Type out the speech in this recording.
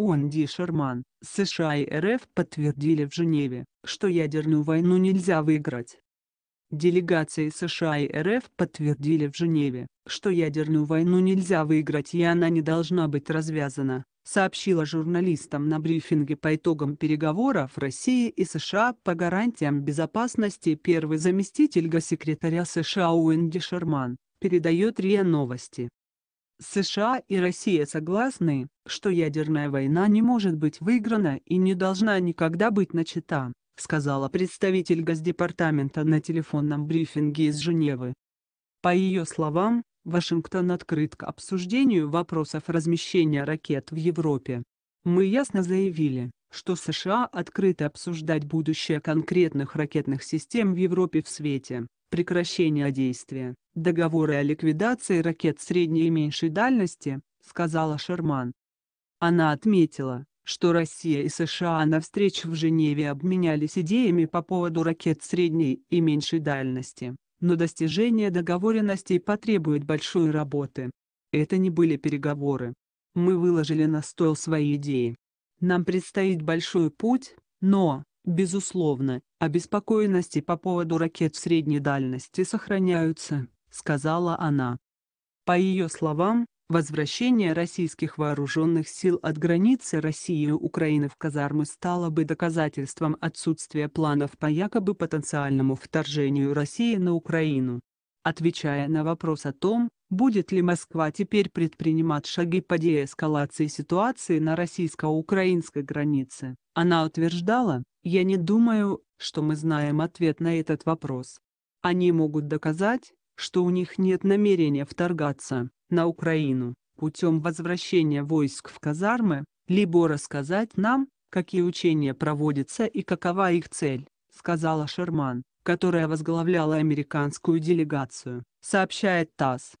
Онди Шерман, США и РФ подтвердили в Женеве, что ядерную войну нельзя выиграть. Делегации США и РФ подтвердили в Женеве, что ядерную войну нельзя выиграть и она не должна быть развязана, сообщила журналистам на брифинге по итогам переговоров России и США по гарантиям безопасности первый заместитель госсекретаря США Уэнди Шерман, передает РИА Новости. США и Россия согласны, что ядерная война не может быть выиграна и не должна никогда быть начата, сказала представитель Госдепартамента на телефонном брифинге из Женевы. По ее словам, Вашингтон открыт к обсуждению вопросов размещения ракет в Европе. Мы ясно заявили, что США открыто обсуждать будущее конкретных ракетных систем в Европе в свете прекращения действия договора о ликвидации ракет средней и меньшей дальности, сказала Шерман. Она отметила, что Россия и США на встрече в Женеве обменялись идеями по поводу ракет средней и меньшей дальности, но достижение договоренностей потребует большой работы. Это не были переговоры. Мы выложили на стол свои идеи. Нам предстоит большой путь, но, «Безусловно, обеспокоенности по поводу ракет средней дальности сохраняются», — сказала она. По ее словам, возвращение российских вооруженных сил от границы России и Украины в казармы стало бы доказательством отсутствия планов по якобы потенциальному вторжению России на Украину. Отвечая на вопрос о том, будет ли Москва теперь предпринимать шаги по деэскалации ситуации на российско-украинской границе, она утверждала, я не думаю, что мы знаем ответ на этот вопрос. Они могут доказать, что у них нет намерения вторгаться на Украину путем возвращения войск в казармы, либо рассказать нам, какие учения проводятся и какова их цель, сказала Шерман, которая возглавляла американскую делегацию, сообщает ТАСС.